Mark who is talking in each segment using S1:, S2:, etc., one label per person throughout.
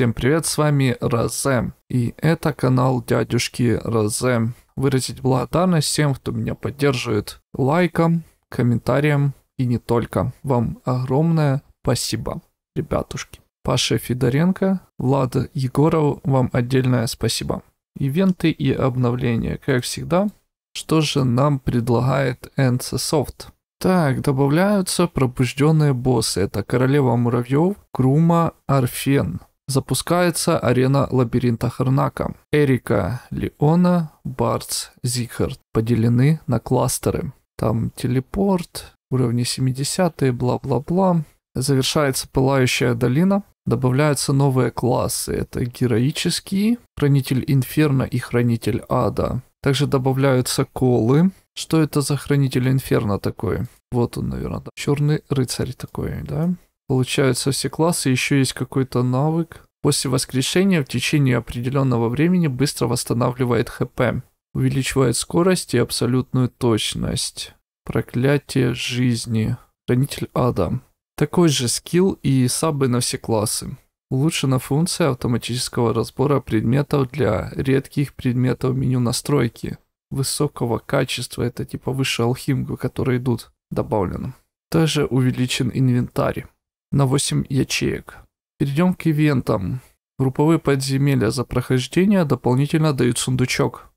S1: Всем привет, с вами Розем, и это канал дядюшки Розем. Выразить благодарность всем, кто меня поддерживает лайком, комментарием и не только. Вам огромное спасибо, ребятушки. Паша Федоренко, Влад Егоров, вам отдельное спасибо. Ивенты и обновления, как всегда. Что же нам предлагает NCSoft? Так, добавляются пробужденные боссы. Это Королева Муравьев, Крума, Арфен, запускается арена лабиринта Харнака. Эрика, Леона, Барц, Зихард поделены на кластеры. Там телепорт, уровни 70-е, бла-бла-бла. Завершается пылающая долина. Добавляются новые классы. Это героический, хранитель инферно и хранитель ада. Также добавляются колы. Что это за хранитель инферно такой? Вот он, наверное, да. черный рыцарь такой, да? Получается, все классы еще есть какой-то навык. После воскрешения в течение определенного времени быстро восстанавливает ХП. Увеличивает скорость и абсолютную точность. Проклятие жизни. Хранитель ада. Такой же скилл и сабы на все классы. Улучшена функция автоматического разбора предметов для редких предметов меню настройки. Высокого качества, это типа выше алхимку, которые идут, добавлено. Также увеличен инвентарь на 8 ячеек. Перейдем к ивентам. Групповые подземелья за прохождение дополнительно дают сундучок,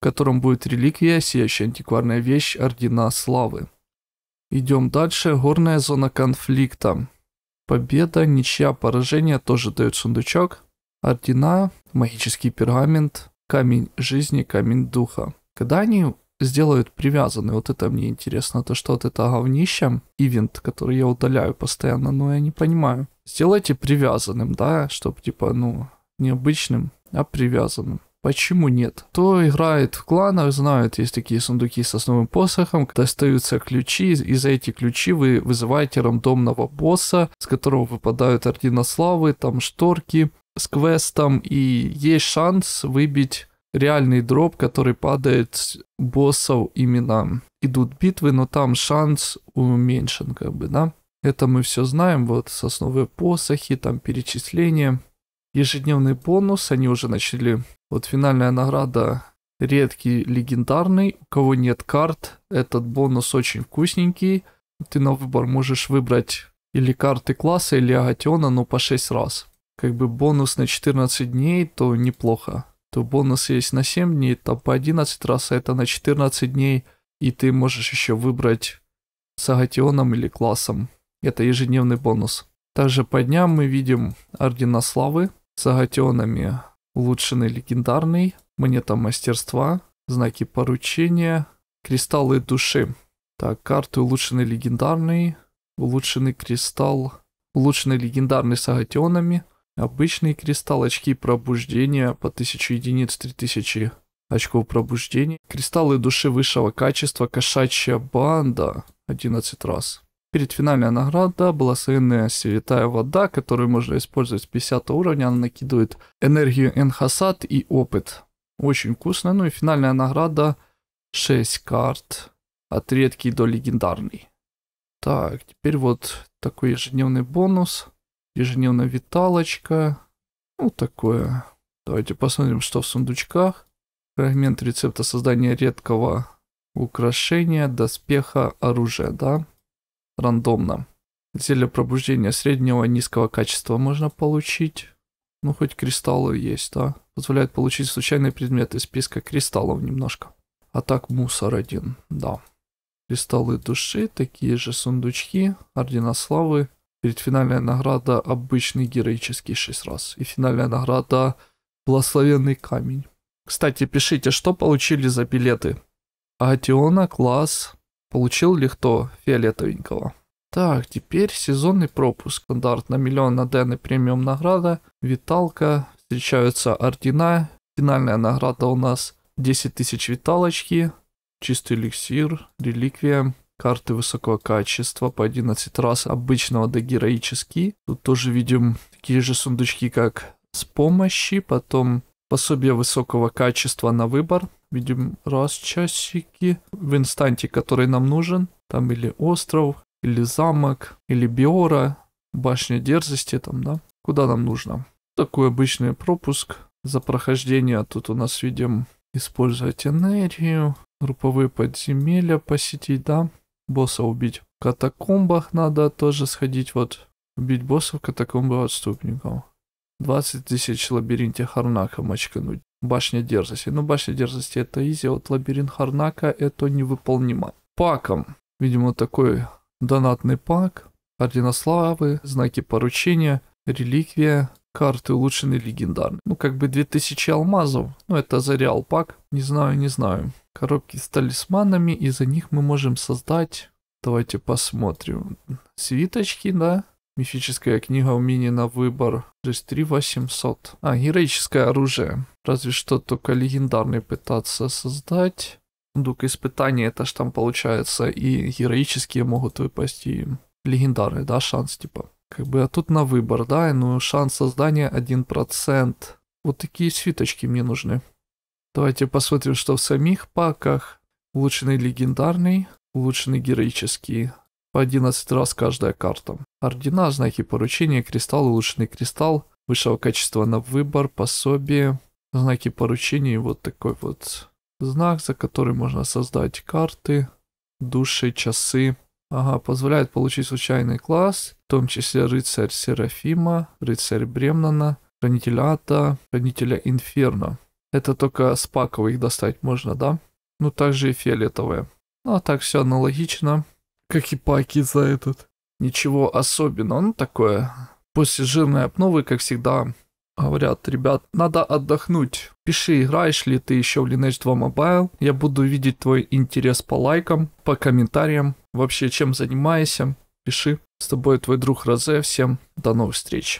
S1: в котором будет реликвия, сияющая антикварная вещь Ордена Славы. Идем дальше. Горная зона конфликта. Победа, ничья, поражение тоже дают сундучок. Ордена, магический пергамент, камень жизни, камень духа. Когда они сделают привязанный. Вот это мне интересно. То, что вот это говнище, ивент, который я удаляю постоянно, но я не понимаю. Сделайте привязанным, да, чтобы типа, ну, необычным, а привязанным. Почему нет? Кто играет в кланах, знают, есть такие сундуки с основным посохом, достаются ключи, и за эти ключи вы вызываете рандомного босса, с которого выпадают ордена славы, там шторки с квестом, и есть шанс выбить реальный дроп, который падает с боссов именно. Идут битвы, но там шанс уменьшен, как бы, да. Это мы все знаем, вот сосновые посохи, там перечисления. Ежедневный бонус, они уже начали. Вот финальная награда редкий, легендарный. У кого нет карт, этот бонус очень вкусненький. Ты на выбор можешь выбрать или карты класса, или агатиона, но по 6 раз. Как бы бонус на 14 дней, то неплохо то бонус есть на 7 дней, то по 11 раз, а это на 14 дней, и ты можешь еще выбрать сагатионом или классом. Это ежедневный бонус. Также по дням мы видим Ордена Славы, сагатионами улучшенный легендарный, монета мастерства, знаки поручения, кристаллы души. Так, карты улучшенный легендарный, улучшенный кристалл, улучшенный легендарный сагатионами – Обычные кристалл очки пробуждения по 1000 единиц, 3000 очков пробуждения. Кристаллы души высшего качества, кошачья банда 11 раз. Перед финальной награда была благословенная святая вода, которую можно использовать 50 уровня. Она накидывает энергию энхасад и опыт. Очень вкусно. Ну и финальная награда 6 карт от редкий до легендарный. Так, теперь вот такой ежедневный бонус ежедневная виталочка. Ну, такое. Давайте посмотрим, что в сундучках. Фрагмент рецепта создания редкого украшения, доспеха, оружия, да? Рандомно. Зелье пробуждения среднего и низкого качества можно получить. Ну, хоть кристаллы есть, да? Позволяет получить случайный предмет из списка кристаллов немножко. А так мусор один, да. Кристаллы души, такие же сундучки, ордена славы Перед финальная награда обычный героический шесть раз. И финальная награда благословенный камень. Кстати, пишите, что получили за билеты. Атиона класс. Получил ли кто фиолетовенького? Так, теперь сезонный пропуск. Стандарт на миллион на Дэн и премиум награда. Виталка. Встречаются ордена. Финальная награда у нас 10 тысяч виталочки. Чистый эликсир. Реликвия карты высокого качества по 11 раз обычного до героически. Тут тоже видим такие же сундучки, как с помощи, потом пособие высокого качества на выбор. Видим раз часики в инстанте, который нам нужен. Там или остров, или замок, или биора, башня дерзости там, да. Куда нам нужно? Такой обычный пропуск. За прохождение тут у нас видим использовать энергию, групповые подземелья посетить, да босса убить. В катакомбах надо тоже сходить, вот, убить боссов в катакомбах отступников. 20 тысяч в лабиринте Харнака мочкануть. Башня дерзости. Ну, башня дерзости это изи, вот лабиринт Харнака это невыполнимо. Паком. Видимо, такой донатный пак. Ордена славы, знаки поручения, реликвия, карты улучшенный легендарный. Ну, как бы 2000 алмазов. Ну, это за реал пак. Не знаю, не знаю. Коробки с талисманами, и за них мы можем создать... Давайте посмотрим. Свиточки, да? Мифическая книга умений на выбор. То есть 3800. А, героическое оружие. Разве что только легендарный пытаться создать. Дук испытания, это ж там получается и героические могут выпасть, и легендарные, да, шанс типа. Как бы, а тут на выбор, да, ну шанс создания 1%. Вот такие свиточки мне нужны. Давайте посмотрим, что в самих паках. Улучшенный легендарный, улучшенный героический. По 11 раз каждая карта. Ордена, знаки поручения, кристалл, улучшенный кристалл. Высшего качества на выбор, пособие, знаки поручения. Вот такой вот знак, за который можно создать карты, души, часы. Ага, позволяет получить случайный класс в том числе рыцарь Серафима, рыцарь Бремнана, хранитель Ата, хранителя Инферно. Это только с паковых достать можно, да? Ну, также и фиолетовые. Ну, а так все аналогично, как и паки за этот. Ничего особенного, ну такое. После жирной обновы, как всегда, говорят, ребят, надо отдохнуть. Пиши, играешь ли ты еще в Lineage 2 Mobile. Я буду видеть твой интерес по лайкам, по комментариям, вообще чем занимаешься. Пиши. С тобой твой друг Розе. Всем до новых встреч.